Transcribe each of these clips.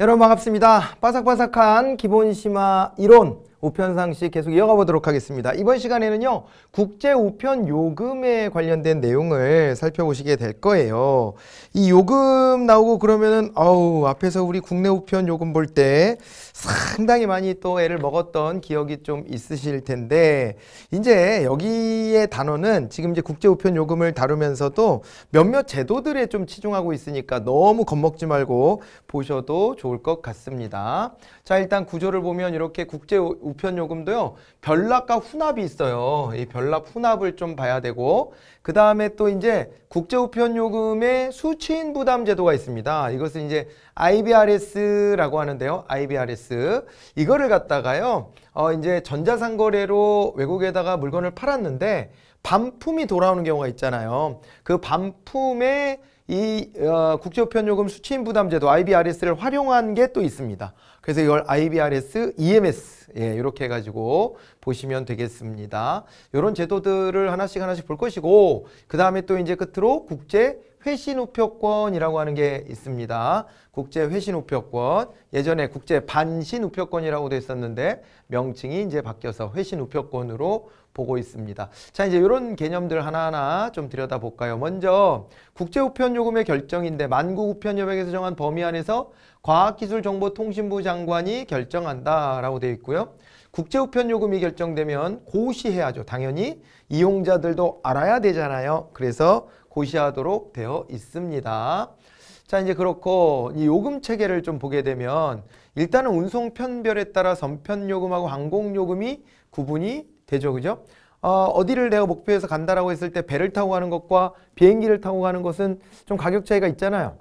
여러분 반갑습니다. 바삭바삭한 기본심화 이론 우편상식 계속 이어가 보도록 하겠습니다. 이번 시간에는요. 국제 우편 요금에 관련된 내용을 살펴보시게 될 거예요. 이 요금 나오고 그러면은 어우 앞에서 우리 국내 우편 요금 볼 때 상당히 많이 또 애를 먹었던 기억이 좀 있으실 텐데 이제 여기에 단어는 지금 이제 국제 우편 요금을 다루면서도 몇몇 제도들에 좀 치중하고 있으니까 너무 겁먹지 말고 보셔도 좋을 것 같습니다. 자 일단 구조를 보면 이렇게 국제 우편 요금도요. 별납과 혼합이 있어요. 이 별납 혼합을 좀 봐야 되고 그 다음에 또 이제 국제 우편 요금의 수취인 부담 제도가 있습니다. 이것은 이제 IBRS라고 하는데요. IBRS 이거를 갖다가요. 어 이제 전자상거래로 외국에다가 물건을 팔았는데 반품이 돌아오는 경우가 있잖아요. 그 반품에 이 어, 국제우편요금 수취인 부담제도 IBRS를 활용한 게 또 있습니다. 그래서 이걸 IBRS EMS 예, 이렇게 해가지고 보시면 되겠습니다. 이런 제도들을 하나씩 하나씩 볼 것이고 그 다음에 또 이제 끝으로 국제 회신우표권이라고 하는 게 있습니다. 국제 회신우표권. 예전에 국제 반신우표권이라고 돼 있었는데 명칭이 이제 바뀌어서 회신우표권으로 보고 있습니다. 자, 이제 이런 개념들 하나하나 좀 들여다볼까요? 먼저 국제우편요금의 결정인데 만국우편협약에서 정한 범위 안에서 과학기술정보통신부 장관이 결정한다라고 되어 있고요. 국제우편요금이 결정되면 고시해야죠. 당연히 이용자들도 알아야 되잖아요. 그래서 고시하도록 되어 있습니다. 자 이제 그렇고 이 요금 체계를 좀 보게 되면 일단은 운송 편별에 따라 선편 요금하고 항공 요금이 구분이 되죠. 그죠? 어, 어디를 내가 목표에서 간다라고 했을 때 배를 타고 가는 것과 비행기를 타고 가는 것은 좀 가격 차이가 있잖아요.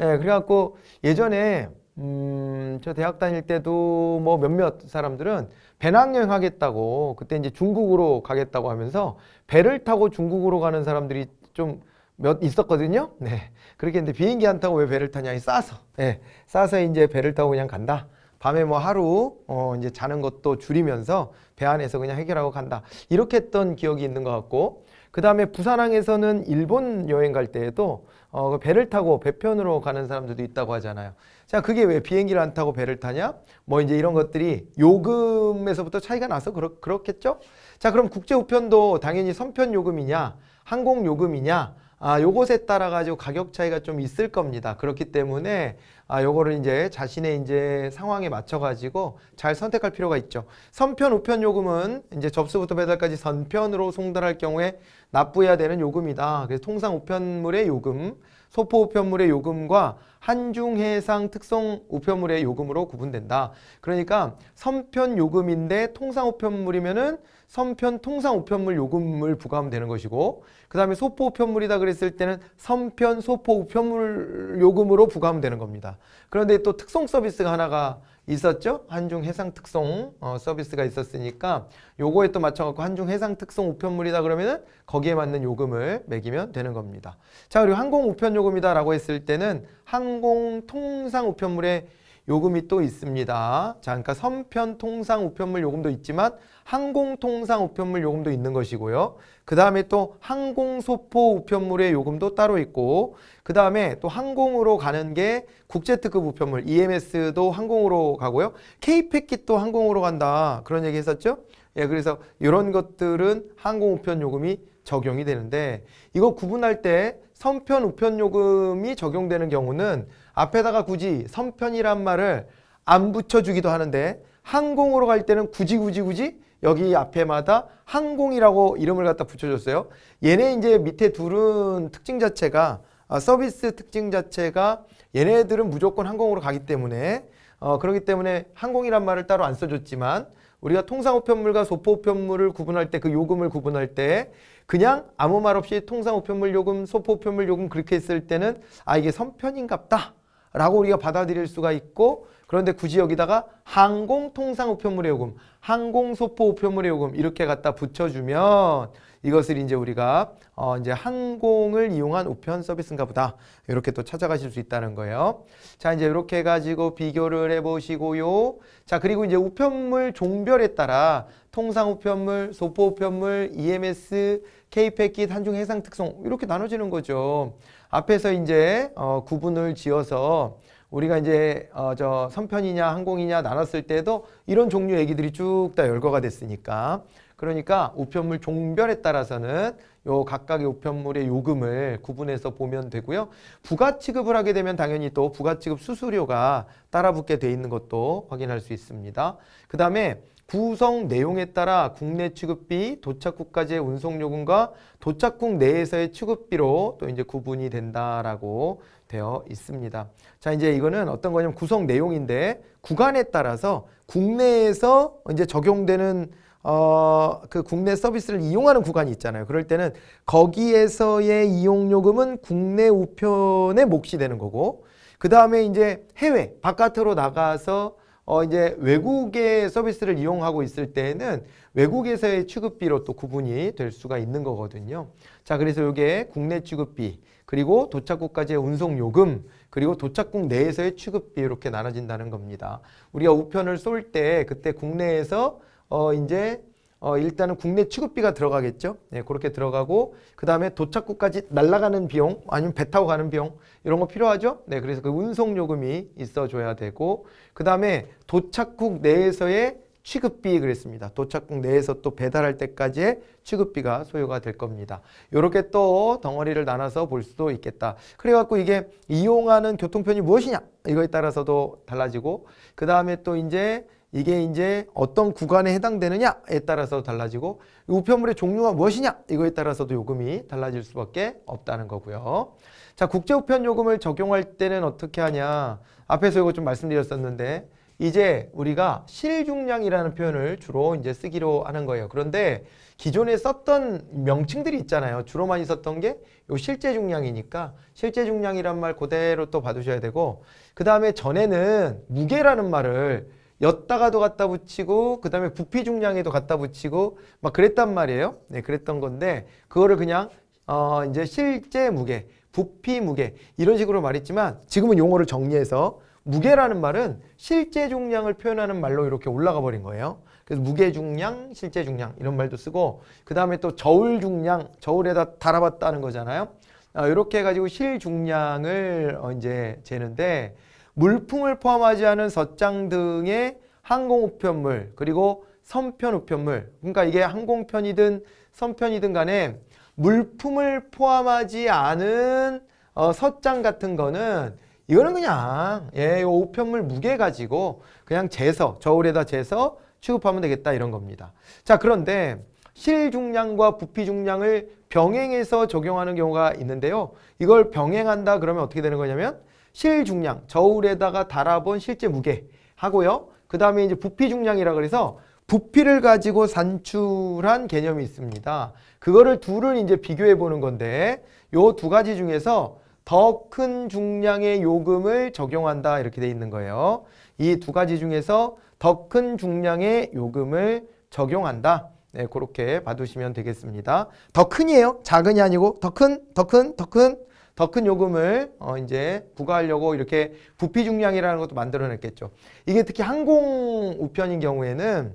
예, 그래갖고 예전에 음, 저 대학 다닐 때도 뭐 몇몇 사람들은 배낭여행 하겠다고 그때 이제 중국으로 가겠다고 하면서 배를 타고 중국으로 가는 사람들이 좀몇 있었거든요. 네. 그렇게 했는데 비행기 안 타고 왜 배를 타냐? 싸서. 네. 싸서 이제 배를 타고 그냥 간다. 밤에 뭐 하루 어 이제 자는 것도 줄이면서 배 안에서 그냥 해결하고 간다. 이렇게 했던 기억이 있는 것 같고 그 다음에 부산항에서는 일본 여행 갈 때에도 어, 그 배를 타고 배편으로 가는 사람들도 있다고 하잖아요. 자, 그게 왜 비행기를 안 타고 배를 타냐? 뭐 이제 이런 것들이 요금에서부터 차이가 나서 그렇, 그렇겠죠? 자, 그럼 국제우편도 당연히 선편 요금이냐, 항공 요금이냐, 아, 요것에 따라 가지고 가격 차이가 좀 있을 겁니다. 그렇기 때문에 아, 요거를 이제 자신의 이제 상황에 맞춰 가지고 잘 선택할 필요가 있죠. 선편 우편 요금은 이제 접수부터 배달까지 선편으로 송달할 경우에 납부해야 되는 요금이다. 그래서 통상 우편물의 요금 소포 우편물의 요금과 한중해상 특성 우편물의 요금으로 구분된다. 그러니까 선편 요금인데 통상 우편물이면은 선편 통상 우편물 요금을 부과하면 되는 것이고 그 다음에 소포 우편물이다 그랬을 때는 선편 소포 우편물 요금으로 부과하면 되는 겁니다. 그런데 또 특송 서비스가 하나가 있었죠? 한중 해상 특송 어, 서비스가 있었으니까 요거에 또 맞춰갖고 한중 해상 특송 우편물이다 그러면은 거기에 맞는 요금을 매기면 되는 겁니다. 자 그리고 항공 우편 요금이다 라고 했을 때는 항공 통상 우편물의 요금이 또 있습니다. 자 그러니까 선편 통상 우편물 요금도 있지만 항공통상 우편물 요금도 있는 것이고요. 그 다음에 또 항공소포 우편물의 요금도 따로 있고 그 다음에 또 항공으로 가는 게 국제특급 우편물 EMS도 항공으로 가고요. K패킷도 항공으로 간다 그런 얘기 했었죠. 예, 그래서 이런 것들은 항공우편 요금이 적용이 되는데 이거 구분할 때 선편 우편 요금이 적용되는 경우는 앞에다가 굳이 선편이란 말을 안 붙여주기도 하는데 항공으로 갈 때는 굳이 굳이 굳이 여기 앞에마다 항공이라고 이름을 갖다 붙여줬어요. 얘네 이제 밑에 둘은 특징 자체가 아, 서비스 특징 자체가 얘네들은 무조건 항공으로 가기 때문에 어, 그렇기 때문에 항공이란 말을 따로 안 써줬지만 우리가 통상우편물과 소포우편물을 구분할 때 그 요금을 구분할 때 그냥 아무 말 없이 통상우편물 요금, 소포우편물 요금 그렇게 했을 때는 아 이게 선편인갑다 라고 우리가 받아들일 수가 있고 그런데 굳이 여기다가 항공통상 우편물의 요금, 항공소포 우편물의 요금 이렇게 갖다 붙여주면 이것을 이제 우리가 어 이제 항공을 이용한 우편 서비스인가 보다 이렇게 또 찾아가실 수 있다는 거예요. 자 이제 이렇게 해가지고 비교를 해보시고요. 자 그리고 이제 우편물 종별에 따라 통상 우편물, 소포 우편물, EMS, K-패킷, 한중 해상 특송 이렇게 나눠지는 거죠. 앞에서 이제 어 구분을 지어서 우리가 이제 어 저 선편이냐 항공이냐 나눴을 때도 이런 종류 얘기들이 쭉 다 열거가 됐으니까 그러니까 우편물 종별에 따라서는 요 각각의 우편물의 요금을 구분해서 보면 되고요. 부가 취급을 하게 되면 당연히 또 부가 취급 수수료가 따라붙게 돼 있는 것도 확인할 수 있습니다. 그 다음에 구성 내용에 따라 국내 취급비, 도착국까지의 운송요금과 도착국 내에서의 취급비로 또 이제 구분이 된다라고 되어 있습니다. 자, 이제 이거는 어떤 거냐면 구성 내용인데 구간에 따라서 국내에서 이제 적용되는 어, 그 국내 서비스를 이용하는 구간이 있잖아요. 그럴 때는 거기에서의 이용요금은 국내 우편에 몫이 되는 거고, 그 다음에 이제 해외, 바깥으로 나가서 어, 이제 외국의 서비스를 이용하고 있을 때에는 외국에서의 취급비로 또 구분이 될 수가 있는 거거든요. 자, 그래서 이게 국내 취급비, 그리고 도착국까지의 운송 요금, 그리고 도착국 내에서의 취급비 이렇게 나눠진다는 겁니다. 우리가 우편을 쏠 때 그때 국내에서 어 이제 어 일단은 국내 취급비가 들어가겠죠. 네, 그렇게 들어가고 그 다음에 도착국까지 날아가는 비용 아니면 배 타고 가는 비용 이런 거 필요하죠. 네, 그래서 그 운송 요금이 있어줘야 되고 그 다음에 도착국 내에서의 취급비 그랬습니다. 도착국 내에서 또 배달할 때까지 취급비가 소요가 될 겁니다. 이렇게 또 덩어리를 나눠서 볼 수도 있겠다. 그래갖고 이게 이용하는 교통편이 무엇이냐 이거에 따라서도 달라지고 그 다음에 또 이제 이게 이제 어떤 구간에 해당되느냐에 따라서 달라지고 우편물의 종류가 무엇이냐 이거에 따라서도 요금이 달라질 수밖에 없다는 거고요. 자 국제우편 요금을 적용할 때는 어떻게 하냐 앞에서 이거 좀 말씀드렸었는데 이제 우리가 실중량이라는 표현을 주로 이제 쓰기로 하는 거예요. 그런데 기존에 썼던 명칭들이 있잖아요. 주로 많이 썼던 게 요 실제 중량이니까 실제 중량이란 말 그대로 또 봐두셔야 되고 그 다음에 전에는 무게라는 말을 엿다가도 갖다 붙이고 그 다음에 부피 중량에도 갖다 붙이고 막 그랬단 말이에요. 네, 그랬던 건데 그거를 그냥 어 이제 실제 무게, 부피 무게 이런 식으로 말했지만 지금은 용어를 정리해서 무게라는 말은 실제 중량을 표현하는 말로 이렇게 올라가 버린 거예요. 그래서 무게 중량, 실제 중량 이런 말도 쓰고 그 다음에 또 저울 중량, 저울에다 달아봤다는 거잖아요. 아, 이렇게 해가지고 실 중량을 어, 이제 재는데 물품을 포함하지 않은 덧장 등의 항공 우편물 그리고 선편 우편물 그러니까 이게 항공편이든 선편이든 간에 물품을 포함하지 않은 어, 섰장 같은 거는 이거는 그냥 예, 우편물 무게 가지고 그냥 재서, 저울에다 재서 취급하면 되겠다 이런 겁니다. 자, 그런데 실중량과 부피중량을 병행해서 적용하는 경우가 있는데요. 이걸 병행한다 그러면 어떻게 되는 거냐면 실중량, 저울에다가 달아본 실제 무게 하고요. 그 다음에 이제 부피중량이라 그래서 부피를 가지고 산출한 개념이 있습니다. 그거를 둘을 이제 비교해 보는 건데 요 두 가지 중에서 더큰 중량의 요금을 적용한다 이렇게 돼 있는 거예요. 이 두 가지 중에서 더 큰 중량의 요금을 적용한다. 네, 그렇게 봐두시면 되겠습니다. 더 큰이에요. 작은이 아니고 더 큰, 더 큰, 더 큰, 더 큰 요금을 어 이제 부과하려고 이렇게 부피 중량이라는 것도 만들어냈겠죠. 이게 특히 항공 우편인 경우에는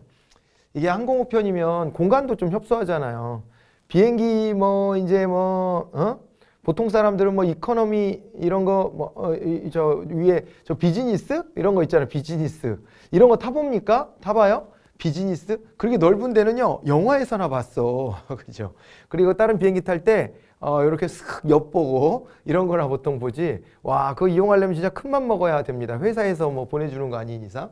이게 항공 우편이면 공간도 좀 협소하잖아요. 비행기 뭐 이제 뭐 어? 보통 사람들은 뭐 이코노미 이런 거뭐저 어, 위에 저 비즈니스 이런 거 있잖아요. 비즈니스 이런 거 타봅니까? 타봐요? 비즈니스 그렇게 넓은 데는요 영화에서나 봤어 그죠? 그리고 다른 비행기 탈 때 어, 이렇게 슥 엿보고 이런 거나 보통 보지 와 그거 이용하려면 진짜 큰 맘 먹어야 됩니다 회사에서 뭐 보내주는 거 아닌 이상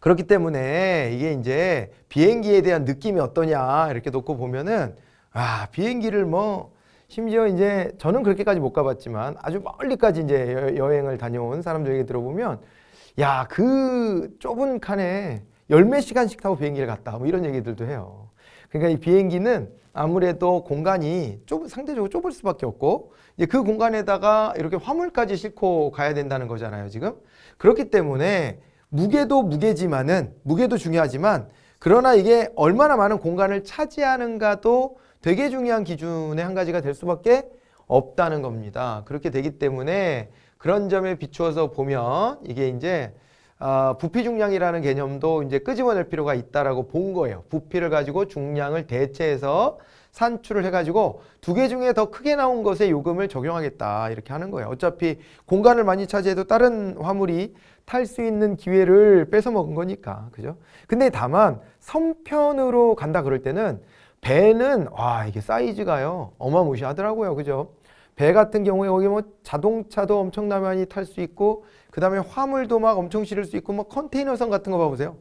그렇기 때문에 이게 이제 비행기에 대한 느낌이 어떠냐 이렇게 놓고 보면은 아 비행기를 뭐 심지어 이제 저는 그렇게까지 못 가봤지만 아주 멀리까지 이제 여행을 다녀온 사람들에게 들어보면 야 그 좁은 칸에 열 몇 시간씩 타고 비행기를 갔다 뭐 이런 얘기들도 해요. 그러니까 이 비행기는 아무래도 공간이 좁, 상대적으로 좁을 수밖에 없고 이제 그 공간에다가 이렇게 화물까지 싣고 가야 된다는 거잖아요 지금 그렇기 때문에 무게도 무게지만은 무게도 중요하지만 그러나 이게 얼마나 많은 공간을 차지하는가도 되게 중요한 기준의 한 가지가 될 수밖에 없다는 겁니다. 그렇게 되기 때문에 그런 점에 비추어서 보면 이게 이제 어, 아, 부피 중량이라는 개념도 이제 끄집어낼 필요가 있다라고 본 거예요. 부피를 가지고 중량을 대체해서 산출을 해가지고 두 개 중에 더 크게 나온 것에 요금을 적용하겠다 이렇게 하는 거예요. 어차피 공간을 많이 차지해도 다른 화물이 탈 수 있는 기회를 뺏어먹은 거니까 그죠? 근데 다만 선편으로 간다 그럴 때는 배는 와 이게 사이즈가요 어마무시하더라고요 그죠 배 같은 경우에 거기 뭐 자동차도 엄청나게 많이 탈 수 있고 그 다음에 화물도 막 엄청 실을 수 있고 뭐 컨테이너선 같은 거 봐보세요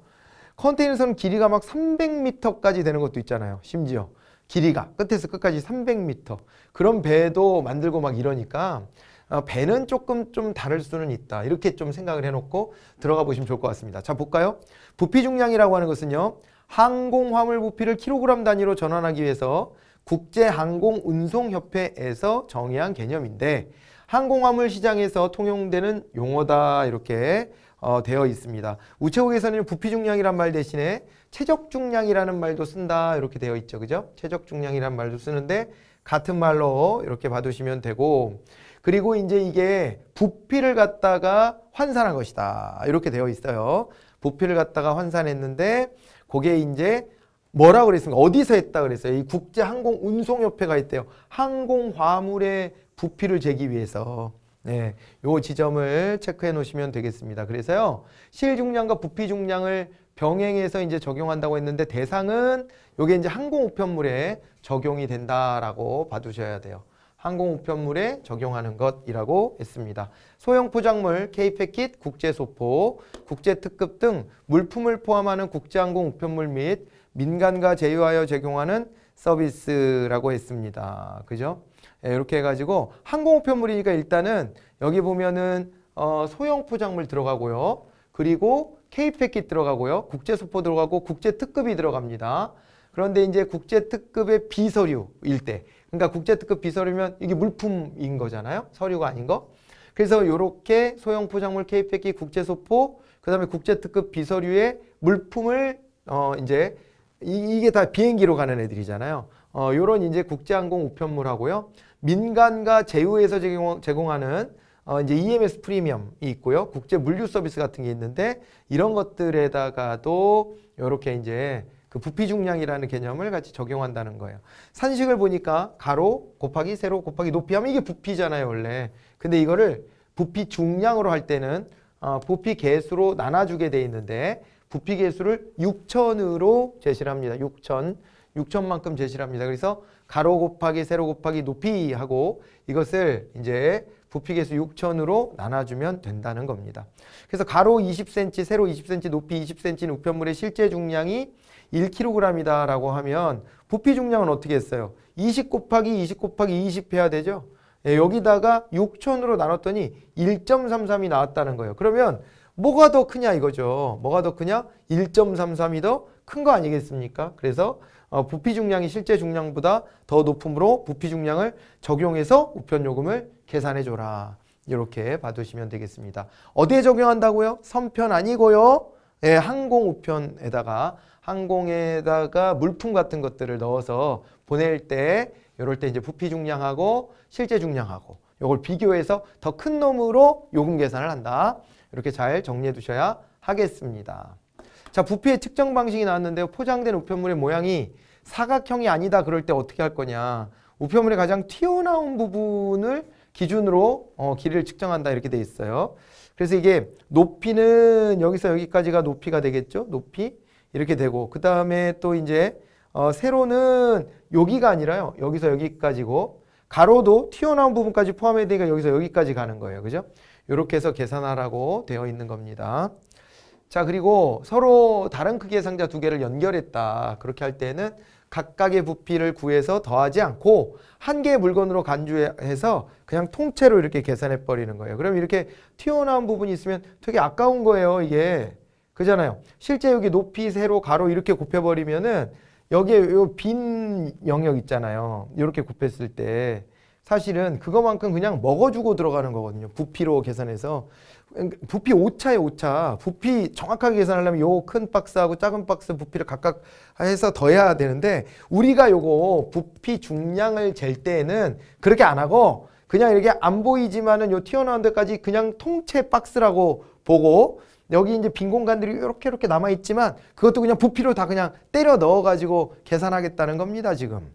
컨테이너선 길이가 막 300m까지 되는 것도 있잖아요 심지어 길이가 끝에서 끝까지 300m 그런 배도 만들고 막 이러니까 아, 배는 조금 좀 다를 수는 있다 이렇게 좀 생각을 해놓고 들어가 보시면 좋을 것 같습니다 자 볼까요 부피 중량이라고 하는 것은요 항공화물 부피를 킬로그램 단위로 전환하기 위해서 국제항공운송협회에서 정의한 개념인데 항공화물 시장에서 통용되는 용어다 이렇게 어, 되어 있습니다. 우체국에서는 부피 중량이란 말 대신에 최적 중량이라는 말도 쓴다 이렇게 되어 있죠. 그죠? 최적 중량이란 말도 쓰는데 같은 말로 이렇게 봐두시면 되고 그리고 이제 이게 부피를 갖다가 환산한 것이다. 이렇게 되어 있어요. 부피를 갖다가 환산했는데 그게 이제 뭐라 그랬습니까? 어디서 했다 그랬어요? 이 국제항공운송협회가 있대요 항공화물의 부피를 재기 위해서 네, 요 지점을 체크해 놓으시면 되겠습니다. 그래서요. 실중량과 부피중량을 병행해서 이제 적용한다고 했는데 대상은 요게 이제 항공우편물에 적용이 된다라고 봐두셔야 돼요. 항공우편물에 적용하는 것이라고 했습니다. 소형 포장물, K-패킷, 국제소포, 국제특급 등 물품을 포함하는 국제항공 우편물 및 민간과 제휴하여 제공하는 서비스라고 했습니다. 그죠? 네, 이렇게 해가지고 항공우편물이니까 일단은 여기 보면은 어, 소형 포장물 들어가고요. 그리고 K-패킷 들어가고요. 국제소포 들어가고 국제특급이 들어갑니다. 그런데 이제 국제특급의 비서류일 때 그러니까 국제특급 비서류면 이게 물품인 거잖아요. 서류가 아닌 거. 그래서 이렇게 소형 포장물 케이패키 국제소포 그다음에 국제특급 비서류에 물품을 어 이제 이, 이 게다 비행기로 가는 애들이잖아요. 어 요런 이제 국제항공 우편물하고요. 민간과 제휴에서 제공, 제공하는 어 이제 EMS 프리미엄이 있고요. 국제 물류 서비스 같은 게 있는데 이런 것들에다가도 요렇게 이제 그 부피 중량이라는 개념을 같이 적용한다는 거예요. 산식을 보니까 가로 곱하기 세로 곱하기 높이 하면 이게 부피잖아요 원래. 근데 이거를 부피 중량으로 할 때는 어, 부피 개수로 나눠주게 돼 있는데 부피 개수를 6천으로 제시를 합니다. 6천 6천만큼 제시를 합니다. 그래서 가로 곱하기 세로 곱하기 높이 하고 이것을 이제 부피계수 6천으로 나눠주면 된다는 겁니다. 그래서 가로 20cm, 세로 20cm, 높이 20cm 우편물의 실제 중량이 1kg이다 라고 하면 부피 중량은 어떻게 했어요? 20 곱하기 20 곱하기 20 해야 되죠? 예, 여기다가 6천으로 나눴더니 1.33이 나왔다는 거예요. 그러면 뭐가 더 크냐 이거죠. 뭐가 더 크냐? 1.33이 더 큰 거 아니겠습니까? 그래서 어, 부피 중량이 실제 중량보다 더높음으로 부피 중량을 적용해서 우편 요금을 계산해 줘라. 이렇게 봐두시면 되겠습니다. 어디에 적용한다고요? 선편 아니고요. 예, 항공 우편에다가 항공에다가 물품 같은 것들을 넣어서 보낼 때 이럴 때 이제 부피 중량하고 실제 중량하고 이걸 비교해서 더 큰 놈으로 요금 계산을 한다. 이렇게 잘 정리해 두셔야 하겠습니다. 자, 부피의 측정 방식이 나왔는데요. 포장된 우편물의 모양이 사각형이 아니다 그럴 때 어떻게 할 거냐. 우편물의 가장 튀어나온 부분을 기준으로 어, 길이를 측정한다 이렇게 돼 있어요. 그래서 이게 높이는 여기서 여기까지가 높이가 되겠죠. 높이. 이렇게 되고 그 다음에 또 이제 어, 세로는 여기가 아니라요. 여기서 여기까지고 가로도 튀어나온 부분까지 포함해야 되니까 여기서 여기까지 가는 거예요. 그죠? 이렇게 해서 계산하라고 되어 있는 겁니다. 자 그리고 서로 다른 크기의 상자 두 개를 연결했다. 그렇게 할 때는 각각의 부피를 구해서 더하지 않고 한 개의 물건으로 간주해서 그냥 통째로 이렇게 계산해 버리는 거예요. 그럼 이렇게 튀어나온 부분이 있으면 되게 아까운 거예요. 이게 그잖아요. 실제 여기 높이 세로 가로 이렇게 곱해버리면은 여기에 요빈 영역 있잖아요. 이렇게 곱했을 때 사실은 그거만큼 그냥 먹어주고 들어가는 거거든요. 부피로 계산해서 그러니까 부피 오차에오 5차. 부피 정확하게 계산하려면 요큰 박스하고 작은 박스 부피를 각각 해서 더해야 되는데 우리가 요거 부피 중량을 잴 때에는 그렇게 안 하고 그냥 이렇게 안 보이지만은 요 튀어나온 데까지 그냥 통째 박스라고 보고 여기 이제 빈 공간들이 이렇게 이렇게 남아 있지만 그것도 그냥 부피로 다 그냥 때려 넣어 가지고 계산하겠다는 겁니다, 지금.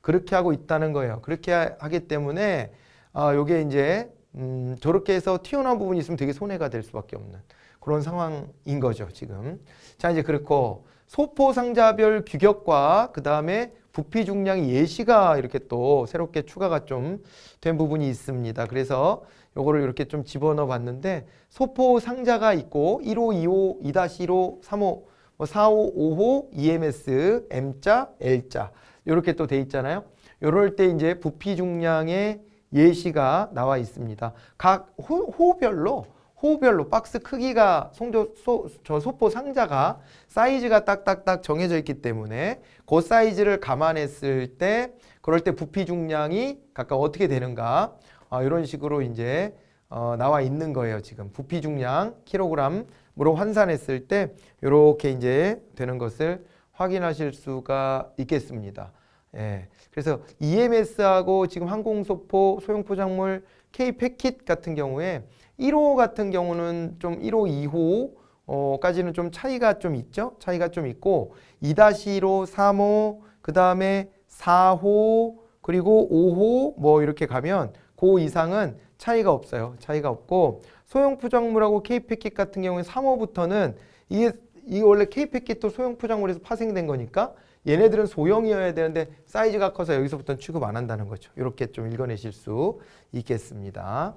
그렇게 하고 있다는 거예요. 그렇게 하기 때문에 아, 요게 이제 음, 저렇게 해서 튀어나온 부분이 있으면 되게 손해가 될 수밖에 없는 그런 상황인 거죠, 지금. 자, 이제 그렇고 소포 상자별 규격과 그다음에 부피 중량 예시가 이렇게 또 새롭게 추가가 좀 된 부분이 있습니다. 그래서 요거를 이렇게 좀 집어넣어 봤는데 소포 상자가 있고 1호, 2호, 2-1호, 3호, 뭐4 5, 5호, EMS, M자, L자 이렇게 또 돼 있잖아요. 요럴 때 이제 부피 중량의 예시가 나와 있습니다. 각 호, 별로 호별로 박스 크기가 송조 소, 저 소포 상자가 사이즈가 딱딱딱 정해져 있기 때문에 그 사이즈를 감안했을 때 그럴 때 부피 중량이 각각 어떻게 되는가 어, 이런 식으로 이제 어, 나와 있는 거예요. 지금 부피 중량 킬로그램으로 환산했을 때 이렇게 이제 되는 것을 확인하실 수가 있겠습니다. 예. 그래서 EMS하고 지금 항공소포, 소형포장물, K-패킷 같은 경우에 1호 같은 경우는 좀 1호, 2호 어, 까지는 좀 차이가 좀 있죠. 차이가 좀 있고 2-1호, 3호, 그 다음에 4호, 그리고 5호 뭐 이렇게 가면 그 이상은 차이가 없어요. 차이가 없고 소형 포장물하고 K패킷 같은 경우에 3호부터는 이게 이 원래 K패킷도 소형 포장물에서 파생된 거니까 얘네들은 소형이어야 되는데 사이즈가 커서 여기서부터는 취급 안 한다는 거죠. 이렇게 좀 읽어내실 수 있겠습니다.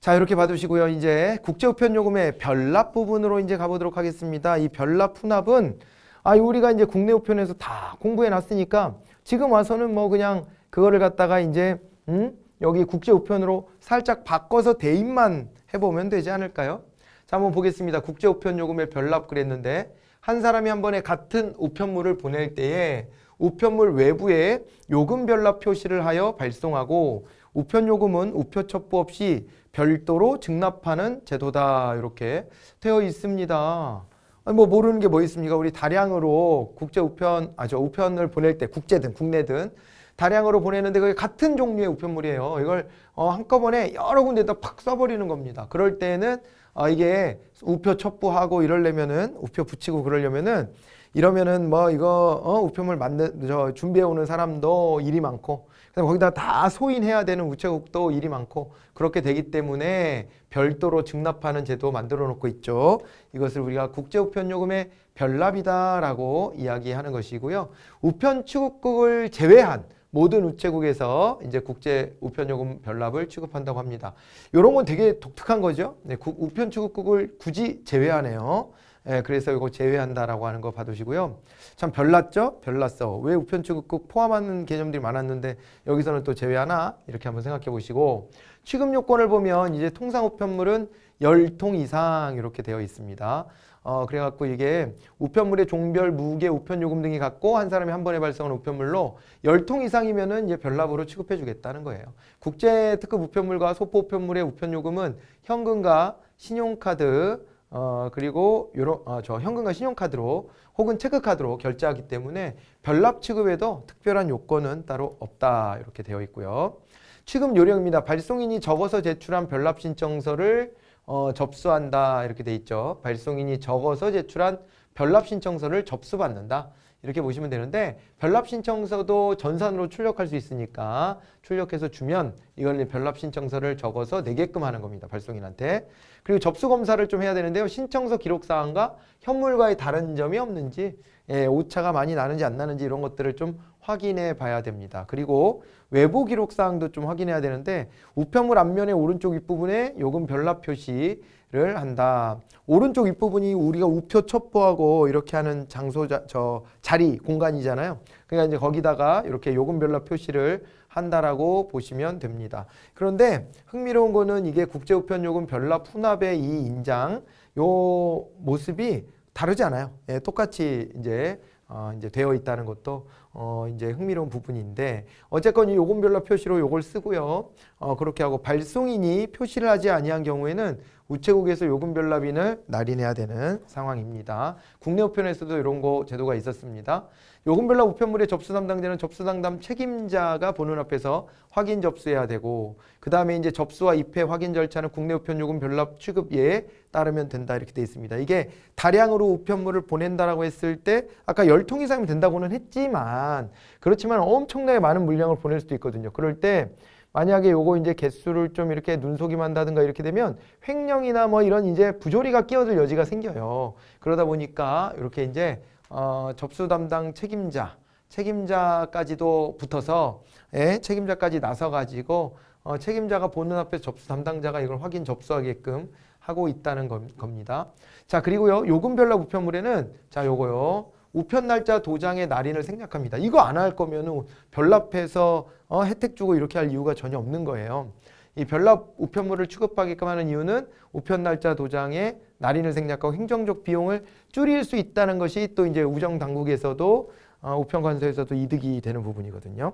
자 이렇게 봐두시고요. 이제 국제우편 요금의 별납 부분으로 이제 가보도록 하겠습니다. 이 별납 혼합은 아 우리가 이제 국내 우편에서 다 공부해 놨으니까 지금 와서는 뭐 그냥 그거를 갖다가 이제 음? 여기 국제 우편으로 살짝 바꿔서 대입만 해보면 되지 않을까요? 자 한번 보겠습니다. 국제 우편 요금의 별납 그랬는데 한 사람이 한 번에 같은 우편물을 보낼 때에 우편물 외부에 요금 별납 표시를 하여 발송하고 우편 요금은 우표 첩부 없이 별도로 증납하는 제도다 이렇게 되어 있습니다. 아니 뭐 모르는 게 뭐 있습니까? 우리 다량으로 국제 우편 아 저 우편을 보낼 때 국제든 국내든 다량으로 보내는데 그게 같은 종류의 우편물이에요. 이걸 어, 한꺼번에 여러 군데다 팍 써버리는 겁니다. 그럴 때는 어, 이게 우표 첩부하고 이럴려면은 우표 붙이고 그러려면은 이러면은 뭐 이거 어, 우편물 만든 저 준비해 오는 사람도 일이 많고 그다음 거기다 다 소인해야 되는 우체국도 일이 많고 그렇게 되기 때문에 별도로 증납하는 제도 만들어 놓고 있죠. 이것을 우리가 국제 우편 요금의 별납이다라고 이야기하는 것이고요. 우편 취급국을 제외한 모든 우체국에서 이제 국제 우편요금 별납을 취급한다고 합니다. 이런 건 되게 독특한 거죠. 네, 국, 우편 취급국을 굳이 제외하네요. 예, 그래서 이거 제외한다라고 하는 거 봐두시고요. 참 별났죠? 별났어. 왜 우편 취급국 포함하는 개념들이 많았는데 여기서는 또 제외하나? 이렇게 한번 생각해 보시고 취급 요건을 보면 이제 통상 우편물은 열통 이상 이렇게 되어 있습니다. 어, 그래갖고 이게 우편물의 종별, 무게, 우편 요금 등이 같고 한 사람이 한 번에 발송한 우편물로 1 0통 이상이면은 이제 별납으로 취급해 주겠다는 거예요. 국제 특급 우편물과 소포 우편물의 우편 요금은 현금과 신용카드 어, 그리고 요런 어, 저 현금과 신용카드로 혹은 체크카드로 결제하기 때문에 별납 취급에도 특별한 요건은 따로 없다. 이렇게 되어 있고요. 취급 요령입니다. 발송인이 접어서 제출한 별납 신청서를 어, 접수한다 이렇게 돼 있죠. 발송인이 적어서 제출한 별납 신청서를 접수받는다. 이렇게 보시면 되는데 별납 신청서도 전산으로 출력할 수 있으니까 출력해서 주면 이걸 별납 신청서를 적어서 내게끔 하는 겁니다. 발송인한테. 그리고 접수 검사를 좀 해야 되는데요. 신청서 기록 사항과 현물과의 다른 점이 없는지 예, 오차가 많이 나는지 안 나는지 이런 것들을 좀 확인해 봐야 됩니다. 그리고 외부 기록 사항도 좀 확인해야 되는데 우편물 앞면의 오른쪽 윗부분에 요금 별납 표시를 한다. 오른쪽 윗부분이 우리가 우표 첩보하고 이렇게 하는 장소 자, 저 자리 공간이잖아요. 그러니까 이제 거기다가 이렇게 요금 별납 표시를 한다라고 보시면 됩니다. 그런데 흥미로운 거는 이게 국제 우편 요금 별납 혼합의 이 인장 요 모습이 다르지 않아요. 예, 똑같이 이제 어, 이제 되어 있다는 것도 어, 이제 흥미로운 부분인데 어쨌건 요금별로 표시로 요걸 쓰고요. 어, 그렇게 하고 발송인이 표시를 하지 아니한 경우에는 우체국에서 요금별납인을 날인해야 되는 상황입니다. 국내 우편에서도 이런 거 제도가 있었습니다. 요금별로 우편물의 접수 담당자는 접수 담당 책임자가 본원 앞에서 확인 접수해야 되고 그 다음에 이제 접수와 입회 확인 절차는 국내 우편 요금 별납 취급 예에 따르면 된다 이렇게 돼 있습니다. 이게 다량으로 우편물을 보낸다라고 했을 때 아까 열 통 이상이 된다고는 했지만 그렇지만 엄청나게 많은 물량을 보낼 수도 있거든요. 그럴 때 만약에 요거 이제 개수를 좀 이렇게 눈속임 한다든가 이렇게 되면 횡령이나 뭐 이런 이제 부조리가 끼어들 여지가 생겨요. 그러다 보니까 이렇게 이제 어, 접수 담당 책임자, 책임자까지도 붙어서 예, 책임자까지 나서 가지고 어, 책임자가 보는 앞에 접수 담당자가 이걸 확인 접수하게끔 하고 있다는 겁, 니다자 그리고요 요금별로 우편물에는 자 요거요 우편 날짜 도장의 날인을 생략합니다. 이거 안 할 거면은 별납해서 어, 혜택 주고 이렇게 할 이유가 전혀 없는 거예요. 이 별납 우편물을 취급하게끔 하는 이유는 우편 날짜 도장에 날인을 생략하고 행정적 비용을 줄일 수 있다는 것이 또 이제 우정 당국에서도 어, 우편 관서에서도 이득이 되는 부분이거든요.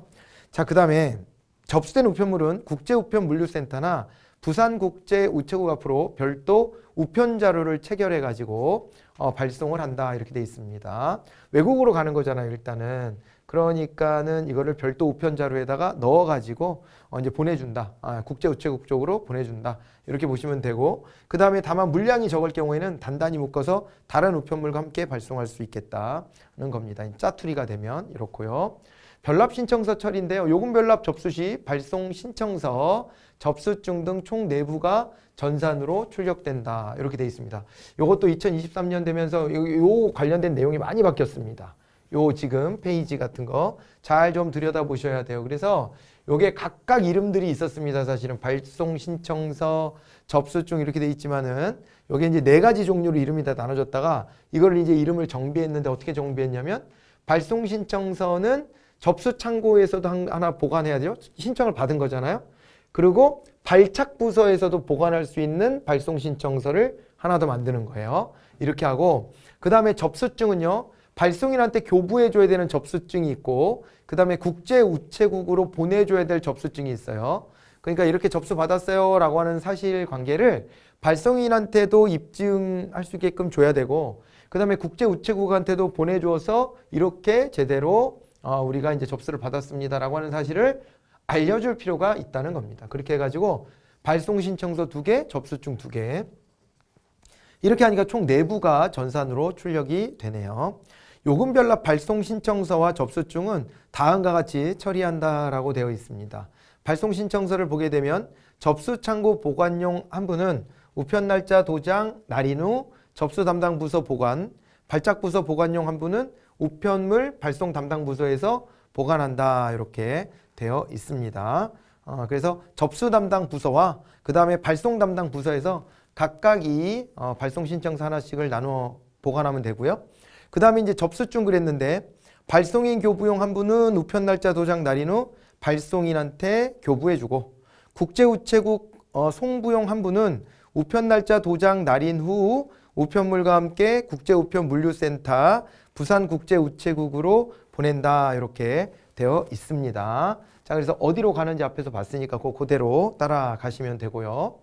자, 그다음에 접수된 우편물은 국제 우편 물류센터나 부산 국제 우체국 앞으로 별도 우편 자료를 체결해 가지고 어, 발송을 한다 이렇게 돼 있습니다. 외국으로 가는 거잖아요, 일단은. 그러니까는 이거를 별도 우편 자료에다가 넣어가지고 어 이제 보내준다. 아, 국제 우체국 쪽으로 보내준다. 이렇게 보시면 되고 그 다음에 다만 물량이 적을 경우에는 단단히 묶어서 다른 우편물과 함께 발송할 수 있겠다는 겁니다. 짜투리가 되면 이렇고요. 별납 신청서 처리인데요. 요금 별납 접수 시 발송 신청서, 접수증 등 총 내부가 전산으로 출력된다. 이렇게 돼 있습니다. 요것도 2023년 되면서 요, 요 관련된 내용이 많이 바뀌었습니다. 요 지금 페이지 같은 거 잘 좀 들여다보셔야 돼요. 그래서 요게 각각 이름들이 있었습니다. 사실은 발송 신청서, 접수증 이렇게 돼 있지만은 요게 이제 네 가지 종류로 이름이 다 나눠졌다가 이걸 이제 이름을 정비했는데 어떻게 정비했냐면 발송 신청서는 접수 창고에서도 하나 보관해야 돼요. 신청을 받은 거잖아요. 그리고 발착 부서에서도 보관할 수 있는 발송 신청서를 하나 더 만드는 거예요. 이렇게 하고 그 다음에 접수증은요. 발송인한테 교부해줘야 되는 접수증이 있고 그 다음에 국제우체국으로 보내줘야 될 접수증이 있어요. 그러니까 이렇게 접수받았어요 라고 하는 사실관계를 발송인한테도 입증할 수 있게끔 줘야 되고 그 다음에 국제우체국한테도 보내줘서 이렇게 제대로 어, 우리가 이제 접수를 받았습니다 라고 하는 사실을 알려줄 필요가 있다는 겁니다. 그렇게 해가지고 발송신청서 두개 접수증 두 개 이렇게 하니까 총내부가 네 전산으로 출력이 되네요. 요금별납 발송 신청서와 접수증은 다음과 같이 처리한다라고 되어 있습니다. 발송 신청서를 보게 되면 접수 창구 보관용 한 분은 우편 날짜 도장 날인 후 접수 담당 부서 보관, 발작 부서 보관용 한 분은 우편물 발송 담당 부서에서 보관한다 이렇게 되어 있습니다. 어, 그래서 접수 담당 부서와 그 다음에 발송 담당 부서에서 각각 이 어, 발송 신청서 하나씩을 나누어 보관하면 되고요. 그 다음에 이제 접수증 그랬는데 발송인 교부용 한 분은 우편 날짜 도장 날인 후 발송인한테 교부해주고 국제우체국 어, 송부용 한 분은 우편 날짜 도장 날인 후 우편물과 함께 국제우편물류센터 부산국제우체국으로 보낸다 이렇게 되어 있습니다. 자 그래서 어디로 가는지 앞에서 봤으니까 그 그대로 따라가시면 되고요.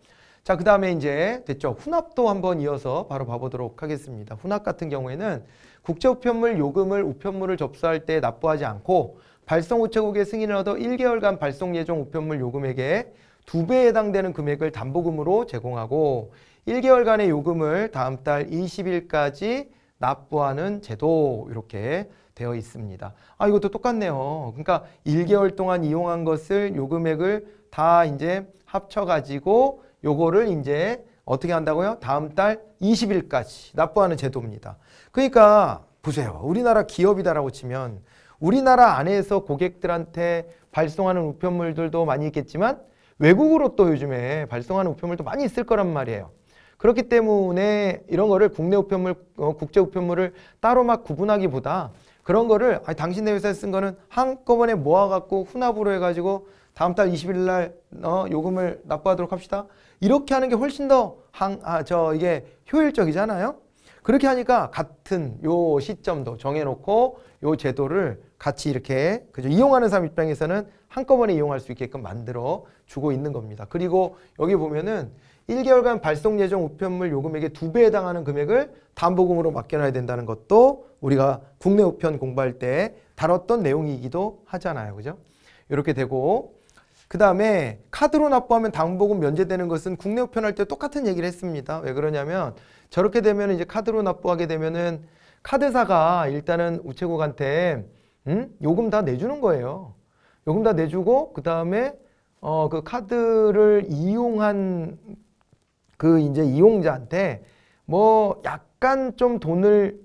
자, 그 다음에 이제 됐죠. 훈합도 한번 이어서 바로 봐보도록 하겠습니다. 훈합 같은 경우에는 국제우편물 요금을 우편물을 접수할 때 납부하지 않고 발송 우체국의 승인을 얻어 1개월간 발송 예정 우편물 요금액의 두배에 해당되는 금액을 담보금으로 제공하고 1개월간의 요금을 다음 달 20일까지 납부하는 제도 이렇게 되어 있습니다. 아 이것도 똑같네요. 그러니까 1개월 동안 이용한 것을 요금액을 다 이제 합쳐가지고 요거를 이제 어떻게 한다고요? 다음 달 20일까지 납부하는 제도입니다. 그러니까 보세요. 우리나라 기업이다라고 치면 우리나라 안에서 고객들한테 발송하는 우편물들도 많이 있겠지만 외국으로 또 요즘에 발송하는 우편물도 많이 있을 거란 말이에요. 그렇기 때문에 이런 거를 국내 우편물, 어, 국제 우편물을 따로 막 구분하기보다 그런 거를 아니, 당신네 회사에 쓴 거는 한꺼번에 모아갖고 훈합으로 해가지고 다음 달 20일 날 어, 요금을 납부하도록 합시다. 이렇게 하는 게 훨씬 더 항, 아, 저 이게 효율적이잖아요. 그렇게 하니까 같은 요 시점도 정해놓고 요 제도를 같이 이렇게 그죠 이용하는 사람 입장에서는 한꺼번에 이용할 수 있게끔 만들어 주고 있는 겁니다. 그리고 여기 보면은 1개월간 발송 예정 우편물 요금액의 두 배에 해당하는 금액을 담보금으로 맡겨놔야 된다는 것도 우리가 국내 우편 공부할 때 다뤘던 내용이기도 하잖아요. 그죠? 이렇게 되고 그 다음에 카드로 납부하면 당보금 면제되는 것은 국내 우편할 때 똑같은 얘기를 했습니다. 왜 그러냐면 저렇게 되면 이제 카드로 납부하게 되면은 카드사가 일단은 우체국한테 음? 요금 다 내주는 거예요. 요금 다 내주고 어, 그 다음에 어 그 카드를 이용한 그 이제 이용자한테 뭐 약간 좀 돈을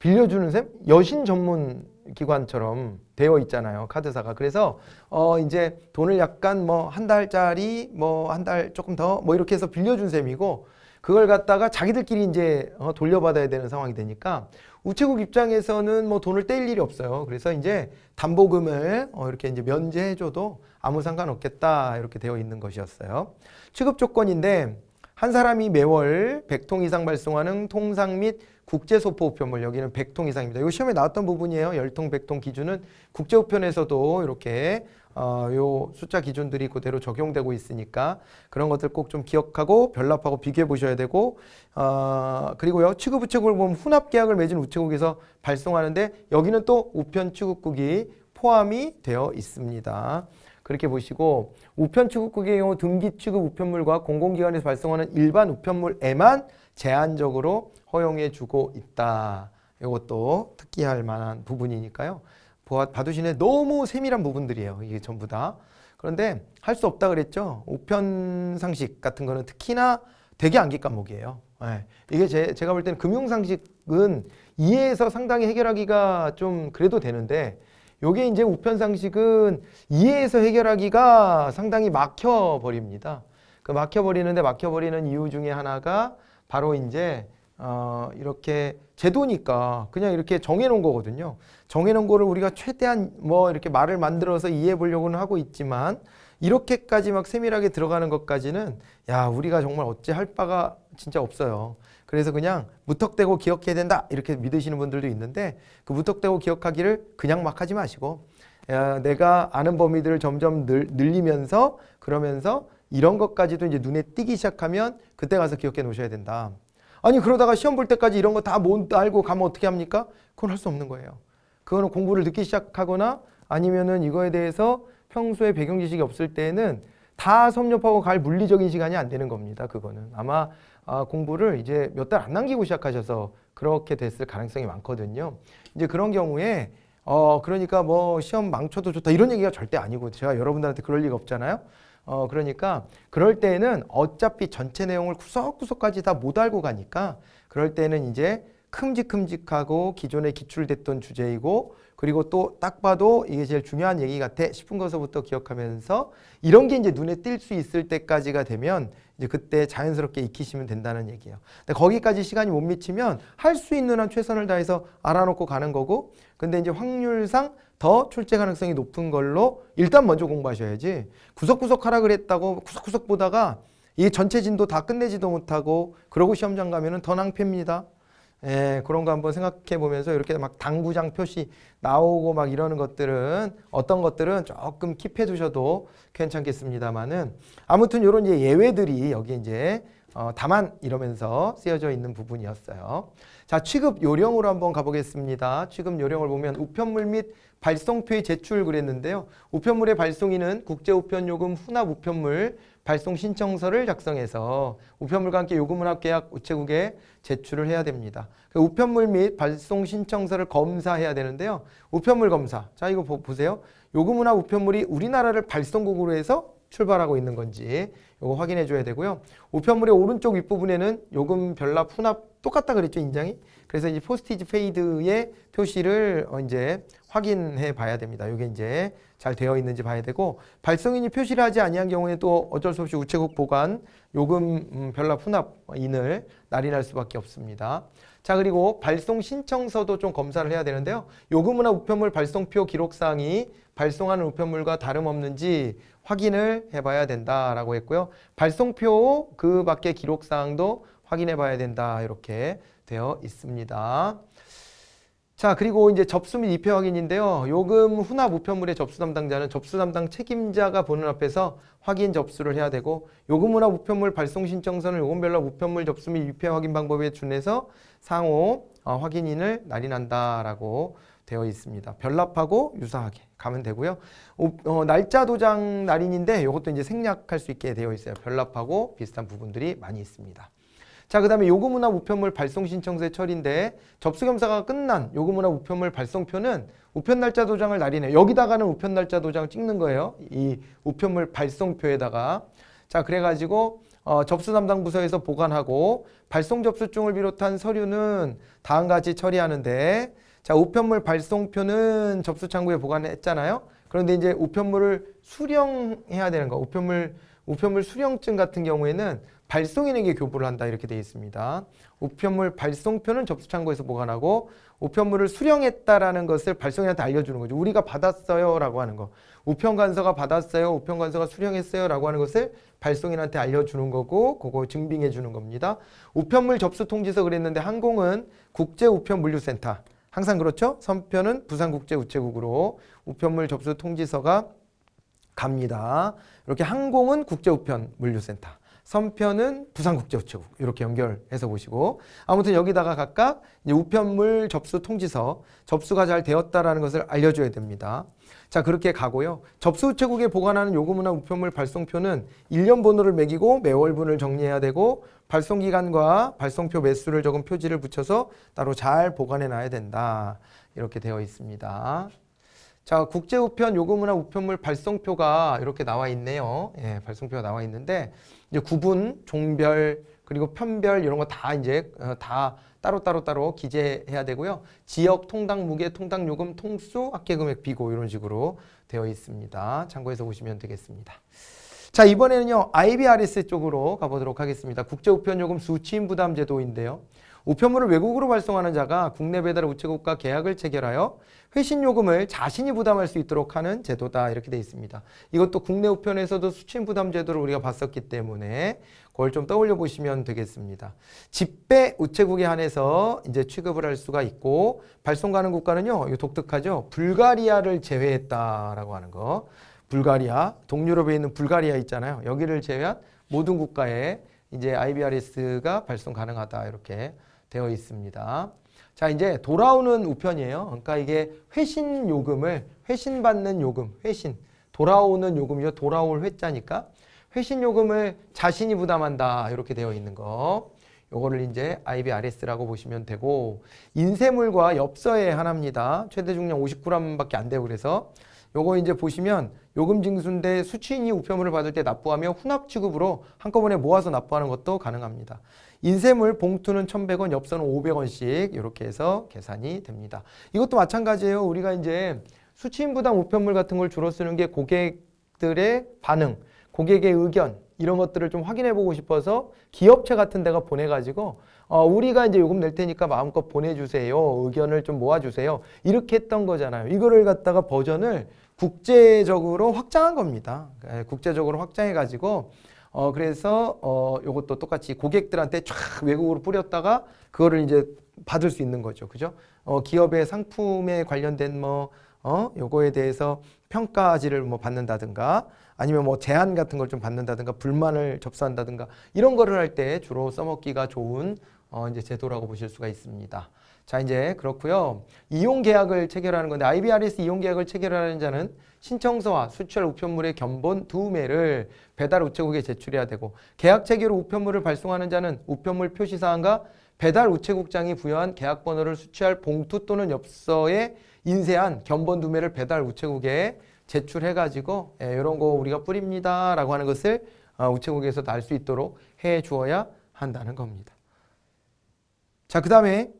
빌려주는 셈? 여신 전문 기관처럼 되어 있잖아요. 카드사가. 그래서 어 이제 돈을 약간 뭐 한 달짜리 뭐 한 달 조금 더 뭐 이렇게 해서 빌려준 셈이고 그걸 갖다가 자기들끼리 이제 어 돌려받아야 되는 상황이 되니까 우체국 입장에서는 뭐 돈을 떼일 일이 없어요. 그래서 이제 담보금을 어 이렇게 이제 면제해줘도 아무 상관없겠다 이렇게 되어 있는 것이었어요. 취급 조건인데 한 사람이 매월 100통 이상 발송하는 통상 및 국제소포우편물 여기는 100통 이상입니다. 이거 시험에 나왔던 부분이에요. 10통, 100통 기준은 국제우편에서도 이렇게 어, 요 숫자 기준들이 그대로 적용되고 있으니까 그런 것들 꼭 좀 기억하고 별납하고 비교해 보셔야 되고 어, 그리고요 취급 우체국을 보면 혼합 계약을 맺은 우체국에서 발송하는데 여기는 또 우편 취급국이 포함이 되어 있습니다. 그렇게 보시고 우편 취급국의 경우 등기 취급 우편물과 공공기관에서 발송하는 일반 우편물에만 제한적으로 허용해 주고 있다. 이것도 특기할 만한 부분이니까요. 봐두시네 너무 세밀한 부분들이에요. 이게 전부 다. 그런데 할 수 없다 그랬죠. 우편 상식 같은 거는 특히나 되게 암기 과목이에요. 네. 예. 이게 제, 제가 볼 때는 금융 상식은 이해해서 상당히 해결하기가 좀 그래도 되는데 요게 이제 우편상식은 이해해서 해결하기가 상당히 막혀버립니다. 그 막혀버리는데 막혀버리는 이유 중에 하나가 바로 이제 어, 이렇게 제도니까 그냥 이렇게 정해놓은 거거든요. 정해놓은 거를 우리가 최대한 뭐 이렇게 말을 만들어서 이해해 보려고는 하고 있지만 이렇게까지 막 세밀하게 들어가는 것까지는 야 우리가 정말 어찌 할 바가 진짜 없어요. 그래서 그냥 무턱대고 기억해야 된다 이렇게 믿으시는 분들도 있는데 그 무턱대고 기억하기를 그냥 막 하지 마시고 야, 내가 아는 범위들을 점점 늘, 늘리면서 그러면서 이런 것까지도 이제 눈에 띄기 시작하면 그때 가서 기억해 놓으셔야 된다. 아니 그러다가 시험 볼 때까지 이런 거 다 못 알고 가면 어떻게 합니까? 그건 할 수 없는 거예요. 그거는 공부를 듣기 시작하거나 아니면은 이거에 대해서 평소에 배경 지식이 없을 때에는 다 섭렵하고 갈 물리적인 시간이 안 되는 겁니다. 그거는 아마 아, 공부를 이제 몇 달 안 남기고 시작하셔서 그렇게 됐을 가능성이 많거든요. 이제 그런 경우에 어 그러니까 뭐 시험 망쳐도 좋다 이런 얘기가 절대 아니고 제가 여러분들한테 그럴 리가 없잖아요. 어 그러니까 그럴 때는 어차피 전체 내용을 구석구석까지 다 못 알고 가니까 그럴 때는 이제 큼직큼직하고 기존에 기출됐던 주제이고 그리고 또 딱 봐도 이게 제일 중요한 얘기 같아 싶은 것서부터 기억하면서 이런 게 이제 눈에 띌 수 있을 때까지가 되면 이제 그때 자연스럽게 익히시면 된다는 얘기예요. 근데 거기까지 시간이 못 미치면 할 수 있는 한 최선을 다해서 알아놓고 가는 거고 근데 이제 확률상 더 출제 가능성이 높은 걸로 일단 먼저 공부하셔야지 구석구석 하라 그랬다고 구석구석 보다가 이 전체 진도 다 끝내지도 못하고 그러고 시험장 가면은 더 낭패입니다. 예, 그런 거 한번 생각해 보면서 이렇게 막 당구장 표시 나오고 막 이러는 것들은 어떤 것들은 조금 킵해 두셔도 괜찮겠습니다만은 아무튼 이런 예외들이 여기 이제 어, 다만 이러면서 쓰여져 있는 부분이었어요. 자, 취급 요령으로 한번 가보겠습니다. 취급 요령을 보면 우편물 및 발송표의 제출 을 그랬는데요. 우편물의 발송인은 국제우편요금, 후합우편물 발송 신청서를 작성해서 우편물과 함께 요금문합 계약 우체국에 제출을 해야 됩니다. 그 우편물 및 발송 신청서를 검사해야 되는데요. 우편물 검사. 자, 이거 보, 보세요. 요금문합 우편물이 우리나라를 발송국으로 해서 출발하고 있는 건지 이거 확인해 줘야 되고요. 우편물의 오른쪽 윗부분에는 요금 별납, 혼합 똑같다 그랬죠, 인장이? 그래서 이제 포스티지 페이드의 표시를 어 이제 확인해 봐야 됩니다. 이게 이제 잘 되어 있는지 봐야 되고 발송인이 표시를 하지 아니한 경우에 또 어쩔 수 없이 우체국 보관 요금 음, 별납 혼납인을 날인할 수밖에 없습니다. 자 그리고 발송 신청서도 좀 검사를 해야 되는데요. 요금이나 우편물 발송표 기록상이 발송하는 우편물과 다름없는지 확인을 해봐야 된다라고 했고요. 발송표 그 밖의 기록사항도 확인해 봐야 된다 이렇게 되어 있습니다. 자 그리고 이제 접수 및 입회 확인인데요. 요금 후납 우편물의 접수 담당자는 접수 담당 책임자가 보는 앞에서 확인 접수를 해야 되고 요금 후납 우편물 발송 신청서는 요금별로 우편물 접수 및 입회 확인 방법에 준해서 상호 어, 확인인을 날인한다라고 되어 있습니다. 별납하고 유사하게 가면 되고요. 어, 날짜 도장 날인인데 이것도 이제 생략할 수 있게 되어 있어요. 별납하고 비슷한 부분들이 많이 있습니다. 자, 그 다음에 요구문화 우편물 발송 신청서의 처리인데 접수검사가 끝난 요구문화 우편물 발송표는 우편 날짜 도장을 날인해 여기다가는 우편 날짜 도장을 찍는 거예요. 이 우편물 발송표에다가 자 그래가지고 어, 접수 담당 부서에서 보관하고 발송 접수증을 비롯한 서류는 다음과 같이 처리하는데 자 우편물 발송표는 접수 창구에 보관했잖아요. 그런데 이제 우편물을 수령해야 되는 거. 우편물 우편물 수령증 같은 경우에는 발송인에게 교부를 한다 이렇게 되어 있습니다. 우편물 발송표는 접수창고에서 보관하고 우편물을 수령했다라는 것을 발송인한테 알려주는 거죠. 우리가 받았어요라고 하는 거. 우편관서가 받았어요. 우편관서가 수령했어요라고 하는 것을 발송인한테 알려주는 거고 그거 증빙해 주는 겁니다. 우편물 접수 통지서 그랬는데 항공은 국제 우편 물류센터. 항상 그렇죠. 선표는 부산국제우체국으로 우편물 접수 통지서가 갑니다. 이렇게 항공은 국제우편 물류센터. 선편은 부산국제우체국 이렇게 연결해서 보시고 아무튼 여기다가 각각 우편물 접수 통지서 접수가 잘 되었다라는 것을 알려줘야 됩니다. 자 그렇게 가고요. 접수우체국에 보관하는 요금이나 우편물 발송표는 일련 번호를 매기고 매월분을 정리해야 되고 발송기간과 발송표 매수를 적은 표지를 붙여서 따로 잘 보관해놔야 된다. 이렇게 되어 있습니다. 자, 국제우편 요금이나 우편물 발송표가 이렇게 나와 있네요. 예, 발송표가 나와 있는데 이제 구분, 종별, 그리고 편별 이런 거 다 이제 어, 다 따로따로 따로 기재해야 되고요. 지역, 통당 무게, 통당 요금, 통수, 합계 금액 비고 이런 식으로 되어 있습니다. 참고해서 보시면 되겠습니다. 자 이번에는요 IBRS 쪽으로 가보도록 하겠습니다. 국제우편요금 수취인 부담제도인데요. 우편물을 외국으로 발송하는 자가 국내 배달 우체국과 계약을 체결하여 회신 요금을 자신이 부담할 수 있도록 하는 제도다 이렇게 돼 있습니다. 이것도 국내 우편에서도 수취인 부담 제도를 우리가 봤었기 때문에 그걸 좀 떠올려 보시면 되겠습니다. 집배 우체국에 한해서 이제 취급을 할 수가 있고 발송 가는 국가는요. 이 독특하죠. 불가리아를 제외했다라고 하는 거. 불가리아, 동유럽에 있는 불가리아 있잖아요. 여기를 제외한 모든 국가에 이제 IBRS가 발송 가능하다 이렇게 되어 있습니다. 자 이제 돌아오는 우편이에요. 그러니까 이게 회신 요금을 회신 받는 요금, 회신 돌아오는 요금이죠. 돌아올 회자니까 회신 요금을 자신이 부담한다 이렇게 되어 있는 거. 요거를 이제 IBRS라고 보시면 되고 인쇄물과 엽서의 하나입니다. 최대 중량 50g밖에 안 되고 그래서 요거 이제 보시면 요금 징수인데 수취인이 우편물을 받을 때 납부하며 혼합 취급으로 한꺼번에 모아서 납부하는 것도 가능합니다. 인쇄물 봉투는 1,100원, 엽서는 500원씩 이렇게 해서 계산이 됩니다. 이것도 마찬가지예요. 우리가 이제 수취인 부담 우편물 같은 걸 주로 쓰는 게 고객들의 반응, 고객의 의견 이런 것들을 좀 확인해 보고 싶어서 기업체 같은 데가 보내가지고 어, 우리가 이제 요금 낼 테니까 마음껏 보내주세요. 의견을 좀 모아주세요. 이렇게 했던 거잖아요. 이거를 갖다가 버전을 국제적으로 확장한 겁니다. 예, 국제적으로 확장해가지고 어, 그래서 어, 요것도 똑같이 고객들한테 쫙 외국으로 뿌렸다가 그거를 이제 받을 수 있는 거죠. 그죠? 어, 기업의 상품에 관련된 뭐 어, 요거에 대해서 평가지를 뭐 받는다든가 아니면 뭐 제안 같은 걸 좀 받는다든가 불만을 접수한다든가 이런 거를 할 때 주로 써먹기가 좋은 어, 이제 제도라고 보실 수가 있습니다. 자, 이제 그렇고요. 이용 계약을 체결하는 건데 IBRS 이용 계약을 체결하는 자는 신청서와 수출 우편물의 견본 두 매를 배달 우체국에 제출해야 되고 계약 체결 우편물을 발송하는 자는 우편물 표시 사항과 배달 우체국장이 부여한 계약 번호를 수취할 봉투 또는 엽서에 인쇄한 견본 두 매를 배달 우체국에 제출해 가지고 예, 이런 거 우리가 뿌립니다라고 하는 것을 어, 우체국에서 알 수 있도록 해 주어야 한다는 겁니다. 자, 그 다음에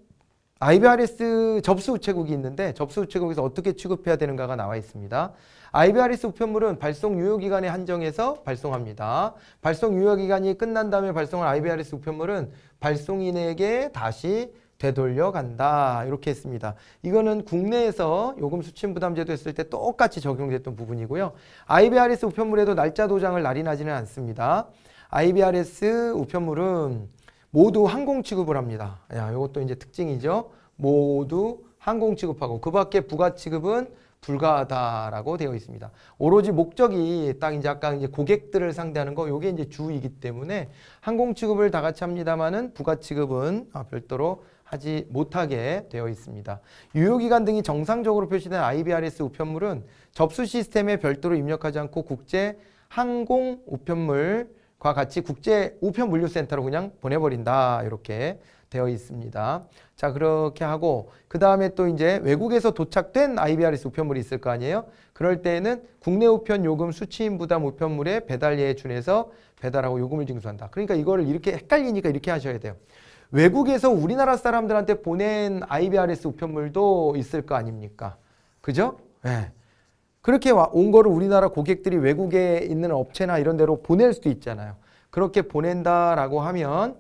IBRS 접수 우체국이 있는데 접수 우체국에서 어떻게 취급해야 되는가가 나와 있습니다. IBRS 우편물은 발송 유효기간에 한정해서 발송합니다. 발송 유효기간이 끝난 다음에 발송한 IBRS 우편물은 발송인에게 다시 되돌려간다 이렇게 했습니다. 이거는 국내에서 요금 수침 부담제도 했을 때 똑같이 적용됐던 부분이고요. IBRS 우편물에도 날짜 도장을 날인하지는 않습니다. IBRS 우편물은 모두 항공 취급을 합니다. 야, 이것도 이제 특징이죠. 모두 항공 취급하고 그 밖에 부가 취급은 불가하다라고 되어 있습니다. 오로지 목적이 딱 이제 아까 이제 고객들을 상대하는 거 요게 이제 주이기 때문에 항공 취급을 다 같이 합니다만은 부가 취급은 아, 별도로 하지 못하게 되어 있습니다. 유효기간 등이 정상적으로 표시된 IBRS 우편물은 접수 시스템에 별도로 입력하지 않고 국제 항공 우편물 과 같이 국제 우편 물류센터로 그냥 보내버린다 이렇게 되어 있습니다. 자 그렇게 하고 그 다음에 또 이제 외국에서 도착된 IBRS 우편물이 있을 거 아니에요. 그럴 때에는 국내 우편 요금 수취인 부담 우편물의 배달 예준해서 배달하고 요금을 징수한다. 그러니까 이거를 이렇게 헷갈리니까 이렇게 하셔야 돼요. 외국에서 우리나라 사람들한테 보낸 IBRS 우편물도 있을 거 아닙니까? 그죠? 네. 그렇게 온 거를 우리나라 고객들이 외국에 있는 업체나 이런 데로 보낼 수도 있잖아요. 그렇게 보낸다라고 하면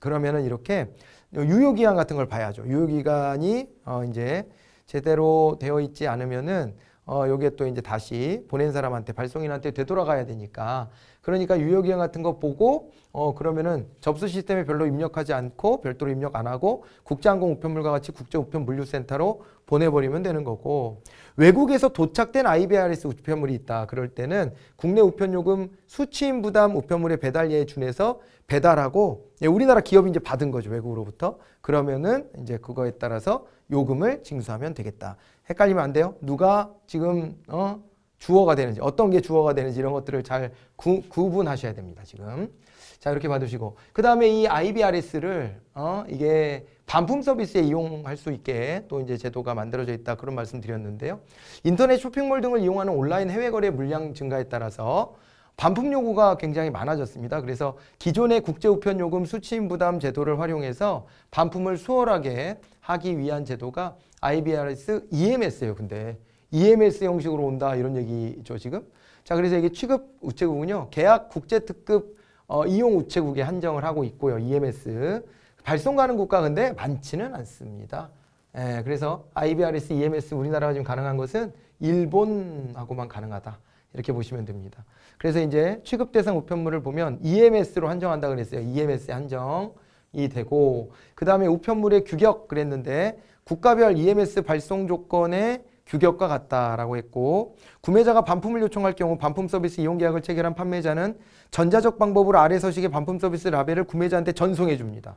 그러면은 이렇게 유효기한 같은 걸 봐야죠. 유효기간이 어 이제 제대로 되어 있지 않으면은 어 요게 또 이제 다시 보낸 사람한테 발송인한테 되돌아가야 되니까 그러니까 유효기간 같은 거 보고 어 그러면은 접수 시스템에 별로 입력하지 않고 별도로 입력 안 하고 국제항공 우편물과 같이 국제 우편 물류센터로 보내버리면 되는 거고 외국에서 도착된 IBRS 우편물이 있다. 그럴 때는 국내 우편요금 수취인 부담 우편물의 배달 예에 준해서 배달하고 예, 우리나라 기업이 이제 받은 거죠 외국으로부터 그러면은 이제 그거에 따라서 요금을 징수하면 되겠다. 헷갈리면 안 돼요. 누가 지금 어 주어가 되는지 어떤 게 주어가 되는지 이런 것들을 잘 구, 분하셔야 됩니다. 지금. 자 이렇게 봐두시고 그 다음에 이 IBRS를 어, 이게 반품 서비스에 이용할 수 있게 또 이제 제도가 만들어져 있다 그런 말씀 드렸는데요. 인터넷 쇼핑몰 등을 이용하는 온라인 해외 거래 물량 증가에 따라서 반품 요구가 굉장히 많아졌습니다. 그래서 기존의 국제우편 요금 수취인 부담 제도를 활용해서 반품을 수월하게 하기 위한 제도가 IBRS EMS예요. 근데 EMS 형식으로 온다 이런 얘기죠 지금. 자 그래서 이게 취급 우체국은요 계약 국제특급 어, 이용 우체국에 한정을 하고 있고요 EMS 발송 가는 국가 근데 많지는 않습니다. 예, 그래서 IBRS, EMS 우리나라가 지금 가능한 것은 일본하고만 가능하다. 이렇게 보시면 됩니다. 그래서 이제 취급 대상 우편물을 보면 EMS로 한정한다 그랬어요. EMS 한정이 되고 그 다음에 우편물의 규격 그랬는데 국가별 EMS 발송 조건에 규격과 같다라고 했고 구매자가 반품을 요청할 경우 반품 서비스 이용 계약을 체결한 판매자는 전자적 방법으로 아래 서식의 반품 서비스 라벨을 구매자한테 전송해 줍니다.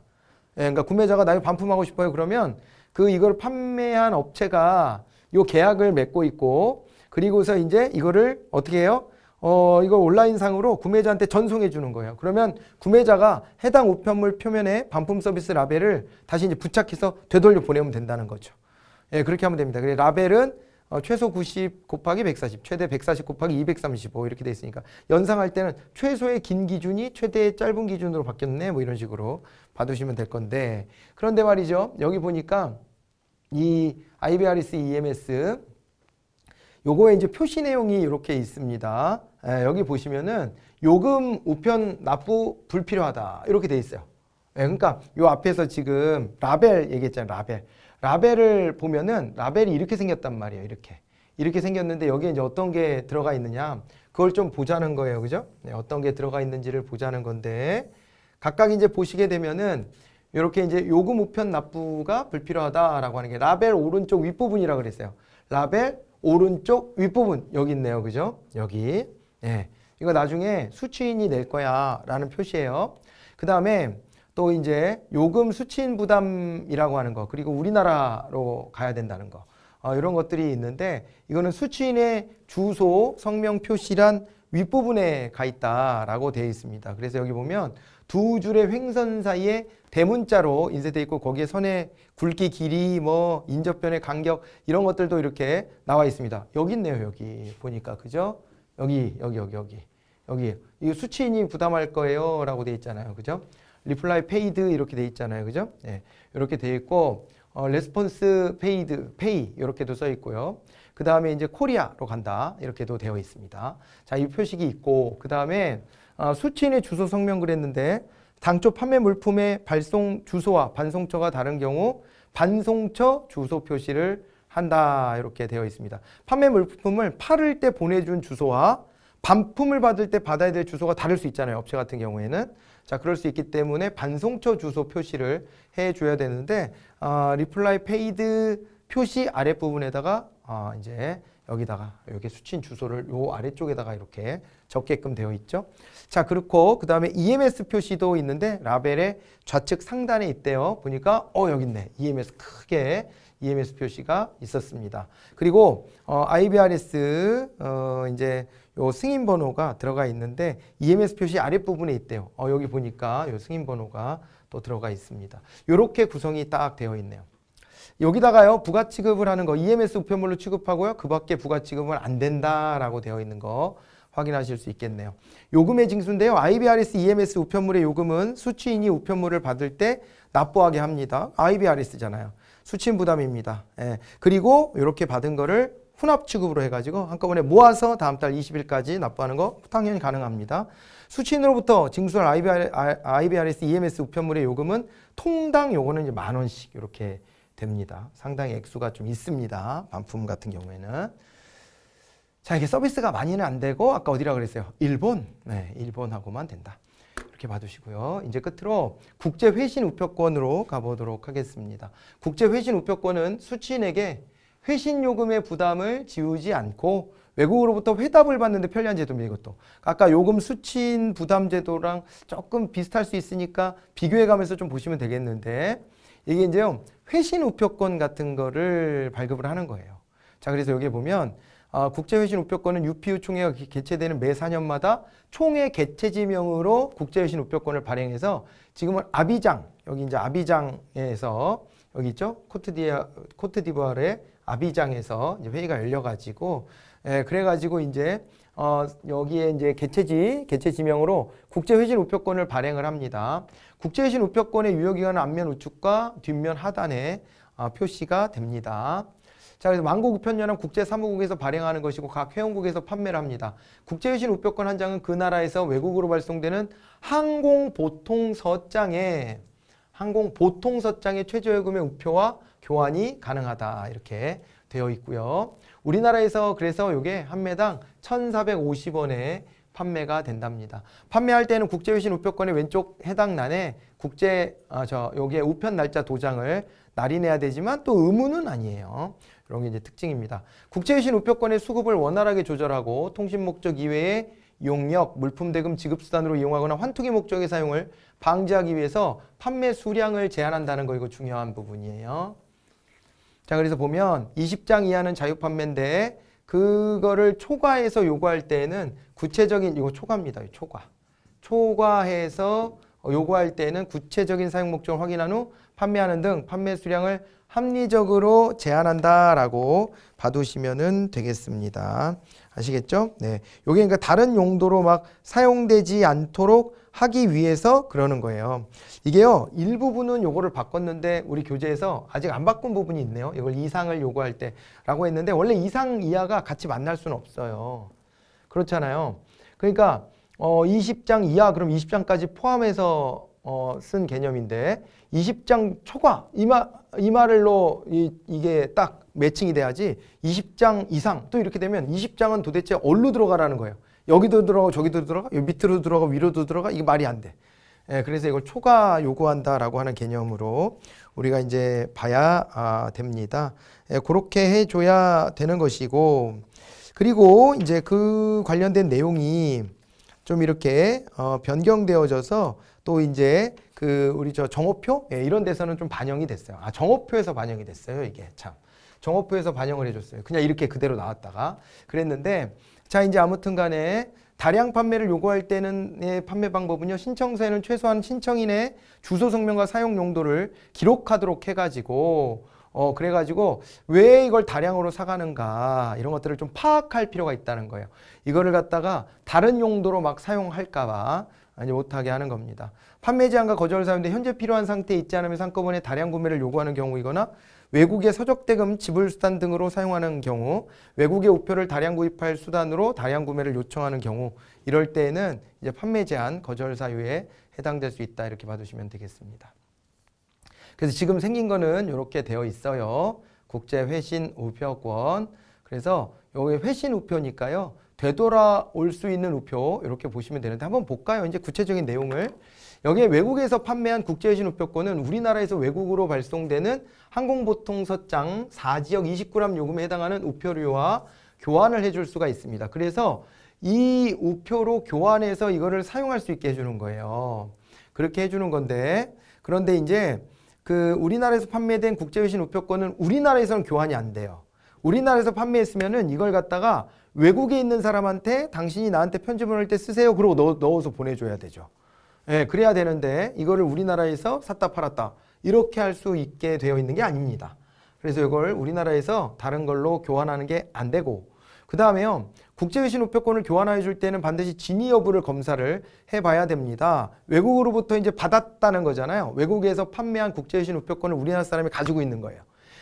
예, 그러니까 구매자가 나를 반품하고 싶어요. 그러면 그 이걸 판매한 업체가 요 계약을 맺고 있고 그리고서 이제 이거를 어떻게 해요? 어, 이걸 온라인상으로 구매자한테 전송해 주는 거예요. 그러면 구매자가 해당 우편물 표면에 반품 서비스 라벨을 다시 이제 부착해서 되돌려 보내면 된다는 거죠. 예, 그렇게 하면 됩니다. 그래 라벨은 어, 최소 90 곱하기 140, 최대 140 곱하기 235 이렇게 돼 있으니까 연상할 때는 최소의 긴 기준이 최대의 짧은 기준으로 바뀌었네 뭐 이런 식으로 봐두시면 될 건데 그런데 말이죠 여기 보니까 이 IBRS EMS 요거에 이제 표시 내용이 이렇게 있습니다. 예, 여기 보시면은 요금 우편 납부 불필요하다 이렇게 돼 있어요. 예, 그러니까 요 앞에서 지금 라벨 얘기했잖아요. 라벨. 라벨을 보면은 라벨이 이렇게 생겼단 말이에요. 이렇게. 이렇게 생겼는데 여기에 이제 어떤 게 들어가 있느냐. 그걸 좀 보자는 거예요. 그죠? 네, 어떤 게 들어가 있는지를 보자는 건데 각각 이제 보시게 되면은 이렇게 이제 요금 우편 납부가 불필요하다라고 하는 게 라벨 오른쪽 윗부분이라 고 그랬어요. 라벨 오른쪽 윗부분 여기 있네요. 그죠? 여기. 예. 네. 이거 나중에 수취인이 낼 거야 라는 표시예요. 그 다음에 또 이제 요금 수취인 부담이라고 하는 거 그리고 우리나라로 가야 된다는 거 어, 이런 것들이 있는데 이거는 수취인의 주소 성명 표시란 윗부분에 가 있다라고 되어 있습니다. 그래서 여기 보면 두 줄의 횡선 사이에 대문자로 인쇄돼 있고 거기에 선의 굵기, 길이, 뭐 인접변의 간격 이런 것들도 이렇게 나와 있습니다. 여기 있네요. 여기 보니까 그죠? 여기 여기 여기 여기 여기 이 수취인이 부담할 거예요라고 되어 있잖아요. 그죠? 리플라이 페이드 이렇게 돼 있잖아요. 그죠? 예. 이렇게 돼 있고 어, 레스폰스 페이드, 페이 이렇게도 써 있고요. 그 다음에 이제 코리아로 간다 이렇게도 되어 있습니다. 자, 이 표식이 있고 그 다음에 어, 아, 수취인의 주소 성명 그랬는데 당초 판매 물품의 발송 주소와 반송처가 다른 경우 반송처 주소 표시를 한다 이렇게 되어 있습니다. 판매 물품을 팔을 때 보내준 주소와 반품을 받을 때 받아야 될 주소가 다를 수 있잖아요. 업체 같은 경우에는. 자 그럴 수 있기 때문에 반송처 주소 표시를 해줘야 되는데 아, 리플라이 페이드 표시 아랫부분에다가 아, 이제 여기다가 이렇게 수친 주소를 요 아래쪽에다가 이렇게 적게끔 되어 있죠. 자 그렇고 그 다음에 EMS 표시도 있는데 라벨의 좌측 상단에 있대요. 보니까 어 여기 있네. EMS 크게 EMS 표시가 있었습니다. 그리고 어, IBRS 어, 이제 요 승인 번호가 들어가 있는데 EMS 표시 아랫부분에 있대요. 어, 여기 보니까 요 승인 번호가 또 들어가 있습니다. 이렇게 구성이 딱 되어 있네요. 여기다가요 부가 취급을 하는 거 EMS 우편물로 취급하고요 그 밖에 부가 취급은 안 된다라고 되어 있는 거 확인하실 수 있겠네요. 요금의 징수인데요. IBRS EMS 우편물의 요금은 수취인이 우편물을 받을 때 납부하게 합니다. IBRS잖아요. 수취인 부담입니다. 예. 그리고 이렇게 받은 거를 혼합 취급으로 해가지고 한꺼번에 모아서 다음 달 20일까지 납부하는 거 당연히 가능합니다. 수취인으로부터 징수할 IBR, IBRS EMS 우편물의 요금은 통당 요거는 이제 만 원씩 이렇게 됩니다. 상당히 액수가 좀 있습니다. 반품 같은 경우에는. 자, 이게 서비스가 많이는 안 되고 아까 어디라 그랬어요? 일본. 네, 일본하고만 된다. 이렇게 봐두시고요. 이제 끝으로 국제회신 우표권으로 가보도록 하겠습니다. 국제회신 우표권은 수취인에게 회신 요금의 부담을 지우지 않고 외국으로부터 회답을 받는데 편리한 제도입니다. 이것도. 아까 요금 수취인 부담 제도랑 조금 비슷할 수 있으니까 비교해가면서 좀 보시면 되겠는데 이게 이제 회신 우표권 같은 거를 발급을 하는 거예요. 자 그래서 여기 보면 아, 국제회신 우표권은 UPU 총회가 개최되는 매 4년마다 총회 개최지명으로 국제회신 우표권을 발행해서 지금은 아비장, 여기 이제 아비장에서 여기 있죠? 코트디아, 코트디부아르의 아비장에서 이제 회의가 열려가지고, 예, 그래가지고 이제, 어, 여기에 이제 개최지, 개최지명으로 국제회신 우표권을 발행을 합니다. 국제회신 우표권의 유효기간은 앞면 우측과 뒷면 하단에 어, 표시가 됩니다. 자, 그래서 왕국우편료는 국제사무국에서 발행하는 것이고 각 회원국에서 판매를 합니다. 국제유신 우표권한 장은 그 나라에서 외국으로 발송되는 항공보통서장에 항공보통서장의 최저요금의 우표와 교환이 가능하다 이렇게 되어 있고요. 우리나라에서 그래서 이게 한 매당 1,450원에 판매가 된답니다. 판매할 때는 국제유신 우표권의 왼쪽 해당 란에 국제 아, 저 여기에 우편 날짜 도장을 날인해야 되지만 또 의무는 아니에요. 이런 게 이제 특징입니다. 국제유신 우표권의 수급을 원활하게 조절하고 통신 목적 이외에 용역, 물품 대금 지급 수단으로 이용하거나 환투기 목적의 사용을 방지하기 위해서 판매 수량을 제한한다는 거 이거 중요한 부분이에요. 자 그래서 보면 20장 이하는 자유 판매인데 그거를 초과해서 요구할 때에는 구체적인 이거 초과입니다. 초과. 초과해서 요구할 때에는 구체적인 사용 목적을 확인한 후 판매하는 등 판매 수량을 합리적으로 제한한다라고 봐두시면 되겠습니다. 아시겠죠? 네. 요게 그러니까 다른 용도로 막 사용되지 않도록 하기 위해서 그러는 거예요. 이게요. 일부분은 요거를 바꿨는데 우리 교재에서 아직 안 바꾼 부분이 있네요. 이걸 이상을 요구할 때라고 했는데 원래 이상 이하가 같이 만날 수는 없어요. 그렇잖아요. 그러니까 어, 20장 이하 그럼 20장까지 포함해서 어, 쓴 개념인데 20장 초과 이마 이마를로 이, 이게 딱 매칭이 돼야지 20장 이상 또 이렇게 되면 20장은 도대체 어디로 들어가라는 거예요. 여기도 들어가 저기도 들어가 여기 밑으로 들어가 위로도 들어가 이게 말이 안 돼. 예, 그래서 이걸 초과 요구한다라고 하는 개념으로 우리가 이제 봐야 아, 됩니다. 예, 그렇게 해줘야 되는 것이고 그리고 이제 그 관련된 내용이 좀 이렇게 어, 변경되어져서 또 이제 그 우리 저 정호표 예, 이런 데서는 좀 반영이 됐어요. 아 정호표에서 반영이 됐어요 이게 참 정호표에서 반영을 해줬어요. 그냥 이렇게 그대로 나왔다가 그랬는데 자 이제 아무튼간에 다량 판매를 요구할 때는 예, 판매 방법은요 신청서에는 최소한 신청인의 주소 성명과 사용 용도를 기록하도록 해가지고 어, 그래가지고 왜 이걸 다량으로 사가는가 이런 것들을 좀 파악할 필요가 있다는 거예요. 이거를 갖다가 다른 용도로 막 사용할까봐 아니 못하게 하는 겁니다. 판매 제한과 거절 사유인데 현재 필요한 상태에 있지 않으면 한꺼번에 다량 구매를 요구하는 경우이거나 외국의 서적대금 지불 수단 등으로 사용하는 경우 외국의 우표를 다량 구입할 수단으로 다량 구매를 요청하는 경우 이럴 때에는 이제 판매 제한 거절 사유에 해당될 수 있다 이렇게 봐두시면 되겠습니다. 그래서 지금 생긴 거는 이렇게 되어 있어요. 국제 회신 우표권. 그래서 여기 회신 우표니까요. 되돌아올 수 있는 우표 이렇게 보시면 되는데 한번 볼까요? 이제 구체적인 내용을 여기에 외국에서 판매한 국제회신 우표권은 우리나라에서 외국으로 발송되는 항공보통서장 4지역 20g 요금에 해당하는 우표료와 교환을 해줄 수가 있습니다. 그래서 이 우표로 교환해서 이거를 사용할 수 있게 해주는 거예요. 그렇게 해주는 건데 그런데 이제 그 우리나라에서 판매된 국제외신 우표권은 우리나라에서는 교환이 안 돼요. 우리나라에서 판매했으면은 이걸 갖다가 외국에 있는 사람한테 당신이 나한테 편지 보낼 때 쓰세요. 그러고 넣어, 서 보내줘야 되죠. 예, 그래야 되는데 이거를 우리나라에서 샀다 팔았다 이렇게 할 수 있게 되어 있는 게 아닙니다. 그래서 이걸 우리나라에서 다른 걸로 교환하는 게 안 되고 그 다음에요. 국제외신 우표권을 교환하여 줄 때는 반드시 진위 여부를 검사를 해봐야 됩니다. 외국으로부터 이제 받았다는 거잖아요. 외국에서 판매한 국제외신 우표권을 우리나라 사람이 가지고 있는 거예요.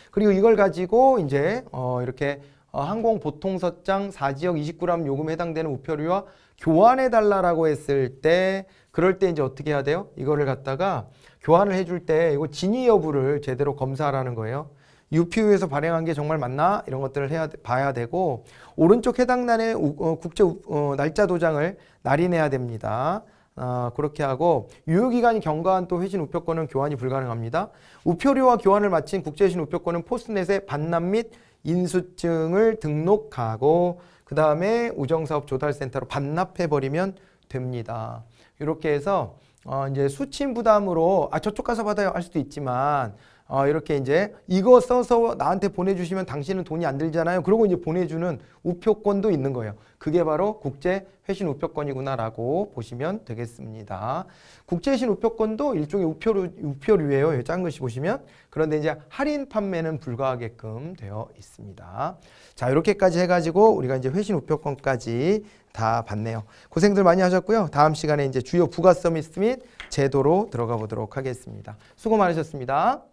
그리고 이걸 가지고 이제 어 이렇게 어 항공 보통서장 4지역 29람 요금에 해당되는 우표류와 교환해달라고 했을 때 그럴 때 이제 어떻게 해야 돼요? 이거를 갖다가 교환을 해줄 때 이거 진위 여부를 제대로 검사하라는 거예요. UPU에서 발행한 게 정말 맞나 이런 것들을 해야 봐야 되고 오른쪽 해당 날의 어, 국제 어, 날짜 도장을 날인해야 됩니다. 어, 그렇게 하고 유효기간이 경과한 또 회신 우표권은 교환이 불가능합니다. 우표료와 교환을 마친 국제회신 우표권은 포스넷에 반납 및 인수증을 등록하고 그 다음에 우정사업 조달센터로 반납해버리면 됩니다. 이렇게 해서 어, 이제 수침 부담으로 아 저쪽 가서 받아요 할 수도 있지만 어, 이렇게 이제 이거 써서 나한테 보내주시면 당신은 돈이 안 들잖아요. 그러고 이제 보내주는 우표권도 있는 거예요. 그게 바로 국제 회신 우표권이구나라고 보시면 되겠습니다. 국제 회신 우표권도 일종의 우표류, 우표류예요. 작은 것이 보시면. 그런데 이제 할인 판매는 불가하게끔 되어 있습니다. 자 이렇게까지 해가지고 우리가 이제 회신 우표권까지 다 봤네요. 고생들 많이 하셨고요. 다음 시간에 이제 주요 부가 서비스 및 제도로 들어가 보도록 하겠습니다. 수고 많으셨습니다.